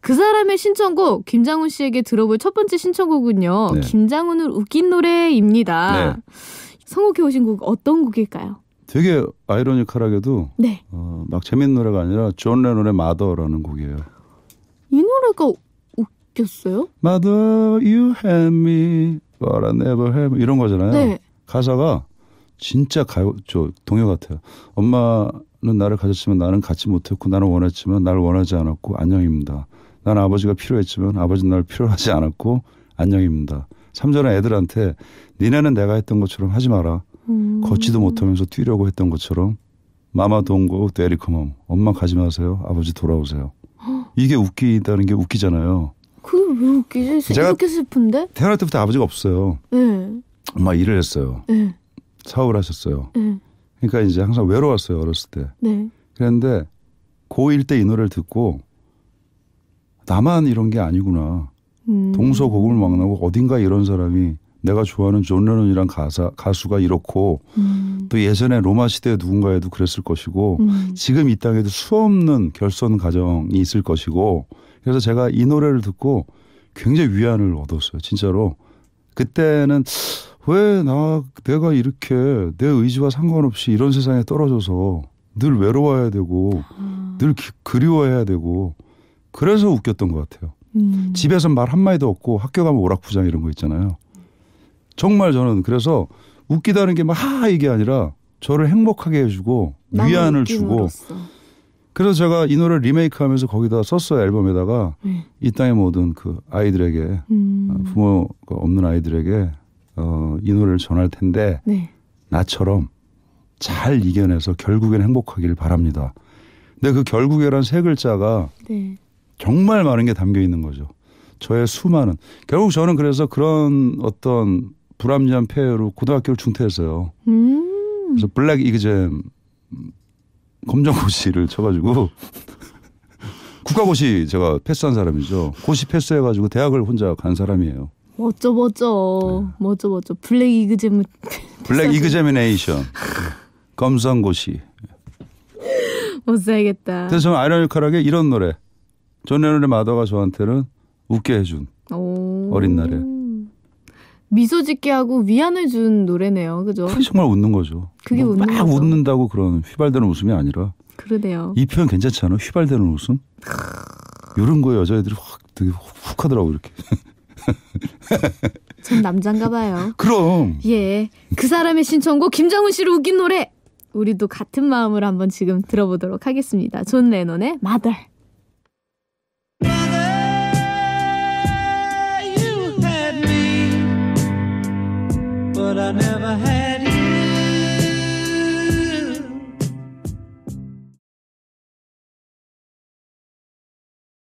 그 사람의 신청곡 김장훈 씨에게 들어볼 첫 번째 신청곡은요. 네. 김장훈을 웃긴 노래입니다. 네. 선곡해 오신 곡 어떤 곡일까요? 되게 아이러니컬하게도 네. 어, 막 재밌는 노래가 아니라 존 레논의 마더라는 곡이에요. 이 노래가 웃겼어요? Mother, you had me, but I never had e 이런 거잖아요. 네. 가사가 진짜 가요, 저 동요 같아요. 엄마는 나를 가졌지만 나는 갖지 못했고 나는 원했지만 나를 원하지 않았고 안녕입니다. 난 아버지가 필요했지만 아버지는 날 필요하지 않았고 안녕입니다. 3절에 애들한테 니네는 내가 했던 것처럼 하지 마라. 음. 걷지도 못하면서 뛰려고 했던 것처럼 마마 동고 데리컴엄 엄마 가지 마세요. 아버지 돌아오세요. 이게 웃기다는 게 웃기잖아요. 그게 왜 웃기지? 제가 이렇게 슬픈데? 태어날 때부터 아버지가 없어요. 네. 엄마 일을 했어요. 네. 사업을 하셨어요. 네. 그러니까 이제 항상 외로웠어요 어렸을 때. 네. 그런데 고1 때 이 노래를 듣고 나만 이런 게 아니구나. 음. 동서고금 을 막나고 어딘가 이런 사람이 내가 좋아하는 존 레논이란 가사 가수가 이렇고 음. 또 예전에 로마 시대 누군가에도 그랬을 것이고 음. 지금 이 땅에도 수없는 결손 과정이 있을 것이고 그래서 제가 이 노래를 듣고 굉장히 위안을 얻었어요 진짜로 그때는 왜 나 내가 이렇게 내 의지와 상관없이 이런 세상에 떨어져서 늘 외로워야 되고 아. 늘 기, 그리워해야 되고 그래서 웃겼던 것 같아요. 음. 집에서 말 한마디도 없고 학교 가면 오락부장 이런 거 있잖아요. 정말 저는 그래서 웃기다는 게 막 하 이게 아니라 저를 행복하게 해주고 위안을 주고 그래서 제가 이 노래를 리메이크하면서 거기다 썼어요 앨범에다가 네. 이 땅의 모든 그 아이들에게 음. 어, 부모 없는 아이들에게 어, 이 노래를 전할 텐데 네. 나처럼 잘 이겨내서 결국엔 행복하길 바랍니다. 근데 그 결국에란 세 글자가 네. 정말 많은 게 담겨 있는 거죠. 저의 수많은 결국 저는 그래서 그런 어떤 불합리한 폐해로 고등학교를 중퇴했어요. 음. 그래서 블랙 이그잼 검정고시를 쳐가지고 국가고시 제가 패스한 사람이죠. 고시 패스해가지고 대학을 혼자 간 사람이에요. 멋져 멋져 네. 멋져 멋져 블랙 이그잼 블랙 이그잼이네이션 검성고시 못 살겠다. 그래서 저는 아이러니컬하게 이런 노래 전혜련의 마더가 저한테는 웃게 해준 오. 어린 날에 미소 짓게 하고 위안을 준 노래네요. 그죠? 그게 정말 웃는 거죠. 그게 뭐 웃는 거죠. 웃는다고 그런 휘발되는 웃음이 아니라 그러네요. 이 표현 괜찮지 않아? 휘발되는 웃음? 이런 거 여자애들이 확 되게 훅 하더라고 이렇게. 전 남잔가 봐요. 그럼. 예. 그 사람의 신청곡 김정은 씨를 웃긴 노래. 우리도 같은 마음으로 한번 지금 들어보도록 하겠습니다. 존 레논의 마들. I never had.